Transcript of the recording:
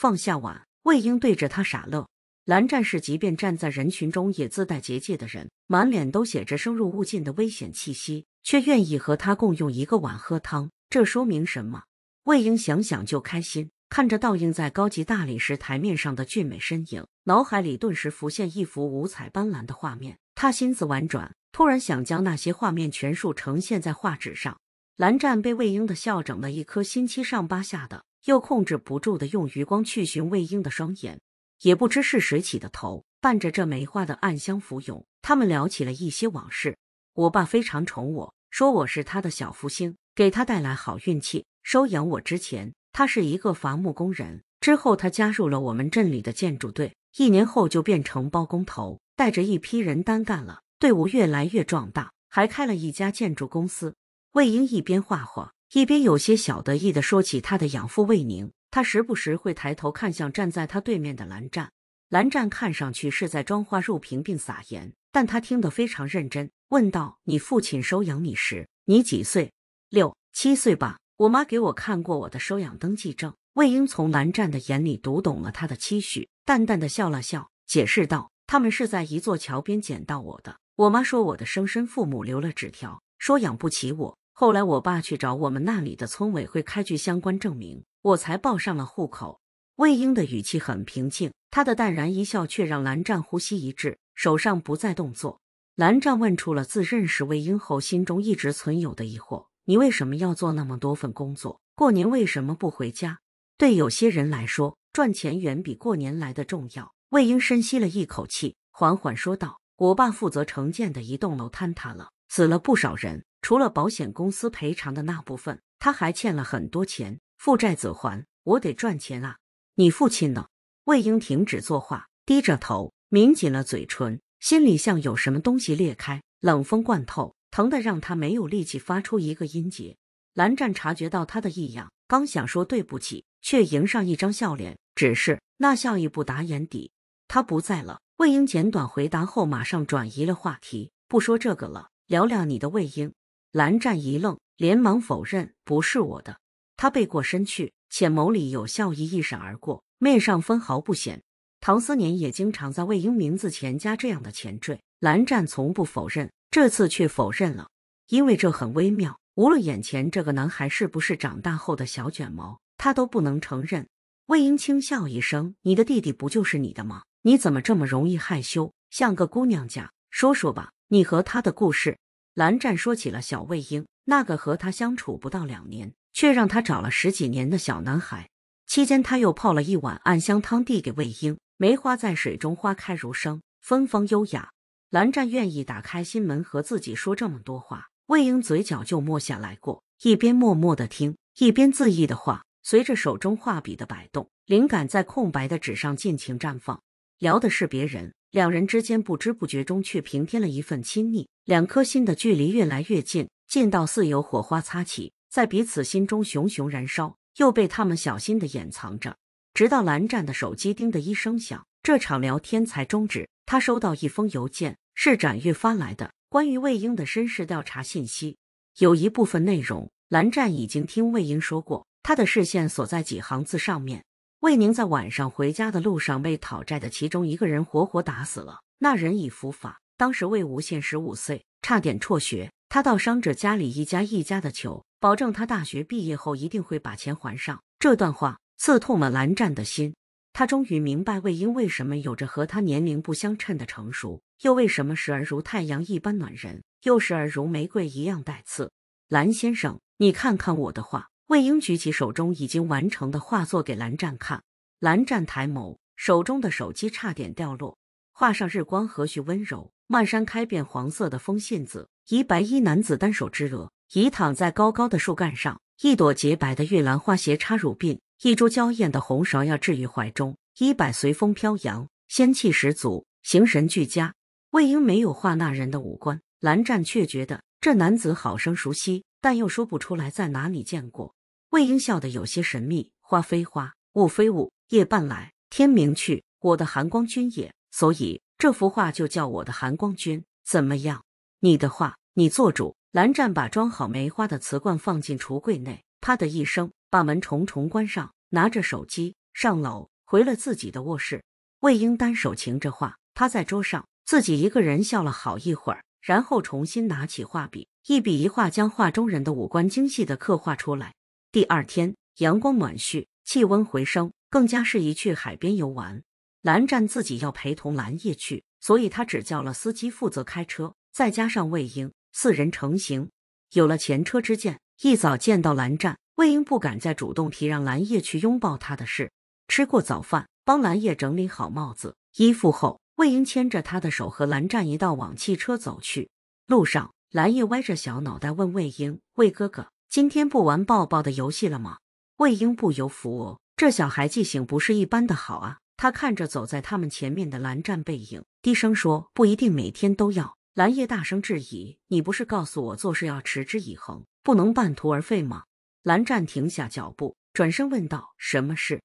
放下碗，魏婴对着他傻乐。蓝战士即便站在人群中，也自带结界的人，满脸都写着生入物近的危险气息，却愿意和他共用一个碗喝汤，这说明什么？魏婴想想就开心，看着倒映在高级大理石台面上的俊美身影，脑海里顿时浮现一幅五彩斑斓的画面。他心思婉转，突然想将那些画面全数呈现在画纸上。蓝湛被魏婴的笑整得一颗心七上八下的。又控制不住的用余光去寻魏婴的双眼，也不知是谁起的头，伴着这梅花的暗香浮涌，他们聊起了一些往事。我爸非常宠我，说我是他的小福星，给他带来好运气。收养我之前，他是一个伐木工人，之后他加入了我们镇里的建筑队，一年后就变成包工头，带着一批人单干了，队伍越来越壮大，还开了一家建筑公司。魏婴一边画画。一边有些小得意的说起他的养父魏宁，他时不时会抬头看向站在他对面的蓝湛。蓝湛看上去是在装画入瓶并撒盐，但他听得非常认真，问道：“你父亲收养你时，你几岁？六七岁吧？”我妈给我看过我的收养登记证。魏婴从蓝湛的眼里读懂了他的期许，淡淡的笑了笑，解释道：“他们是在一座桥边捡到我的，我妈说我的生身父母留了纸条，说养不起我。”后来，我爸去找我们那里的村委会开具相关证明，我才报上了户口。魏婴的语气很平静，他的淡然一笑却让蓝湛呼吸一滞，手上不再动作。蓝湛问出了自认识魏婴后心中一直存有的疑惑：你为什么要做那么多份工作？过年为什么不回家？对有些人来说，赚钱远比过年来的重要。魏婴深吸了一口气，缓缓说道：“我爸负责承建的一栋楼坍塌了，死了不少人。”除了保险公司赔偿的那部分，他还欠了很多钱，父债子还，我得赚钱啊。你父亲呢？魏婴停止作画，低着头，抿紧了嘴唇，心里像有什么东西裂开，冷风灌透，疼得让他没有力气发出一个音节。蓝湛察觉到他的异样，刚想说对不起，却迎上一张笑脸，只是那笑意不达眼底。他不在了。魏婴简短回答后，马上转移了话题，不说这个了，聊聊你的魏婴。蓝湛一愣，连忙否认：“不是我的。”他背过身去，浅眸里有笑意一闪而过，面上分毫不显。唐思年也经常在魏婴名字前加这样的前缀，蓝湛从不否认，这次却否认了，因为这很微妙。无论眼前这个男孩是不是长大后的小卷毛，他都不能承认。魏婴轻笑一声：“你的弟弟不就是你的吗？你怎么这么容易害羞，像个姑娘家？说说吧，你和他的故事。”蓝湛说起了小魏婴，那个和他相处不到两年，却让他找了十几年的小男孩。期间，他又泡了一碗暗香汤递给魏婴。梅花在水中花开如生，芬芳优雅。蓝湛愿意打开心门和自己说这么多话，魏婴嘴角就没下来过，一边默默的听，一边自意的画。随着手中画笔的摆动，灵感在空白的纸上尽情绽放。聊的是别人。两人之间不知不觉中却平添了一份亲密，两颗心的距离越来越近，近到似有火花擦起，在彼此心中熊熊燃烧，又被他们小心的掩藏着。直到蓝湛的手机“叮”的一声响，这场聊天才终止。他收到一封邮件，是展玉发来的关于魏婴的身世调查信息，有一部分内容蓝湛已经听魏婴说过。他的视线锁在几行字上面。魏宁在晚上回家的路上被讨债的其中一个人活活打死了。那人已伏法。当时魏无羡十五岁，差点辍学。他到伤者家里一家一家的求，保证他大学毕业后一定会把钱还上。这段话刺痛了蓝湛的心。他终于明白魏婴为什么有着和他年龄不相称的成熟，又为什么时而如太阳一般暖人，又时而如玫瑰一样带刺。蓝先生，你看看我的话。魏婴举起手中已经完成的画作给蓝湛看，蓝湛抬眸，手中的手机差点掉落。画上日光和煦温柔，漫山开遍黄色的风信子，一白衣男子单手支额，倚躺在高高的树干上，一朵洁白的玉兰花斜插入鬓，一株娇艳的红芍药置于怀中，衣摆随风飘扬，仙气十足，形神俱佳。魏婴没有画那人的五官，蓝湛却觉得这男子好生熟悉，但又说不出来在哪里见过。魏婴笑得有些神秘，花非花，雾非雾，夜半来，天明去。我的寒光君也，所以这幅画就叫我的寒光君，怎么样？你的画，你做主。蓝湛把装好梅花的瓷罐放进橱柜内，啪的一声把门重重关上，拿着手机上楼回了自己的卧室。魏婴单手擎着画，趴在桌上，自己一个人笑了好一会儿，然后重新拿起画笔，一笔一画将画中人的五官精细地刻画出来。第二天，阳光暖煦，气温回升，更加适宜去海边游玩。蓝湛自己要陪同蓝叶去，所以他只叫了司机负责开车，再加上魏婴四人成行。有了前车之鉴，一早见到蓝湛，魏婴不敢再主动提让蓝叶去拥抱他的事。吃过早饭，帮蓝叶整理好帽子、衣服后，魏婴牵着他的手和蓝湛一道往汽车走去。路上，蓝叶歪着小脑袋问魏婴：“魏哥哥。”今天不玩抱抱的游戏了吗？魏婴不由服，这小孩记性不是一般的好啊！他看着走在他们前面的蓝湛背影，低声说：“不一定每天都要。”蓝叶大声质疑：“你不是告诉我做事要持之以恒，不能半途而废吗？”蓝湛停下脚步，转身问道：“什么事？”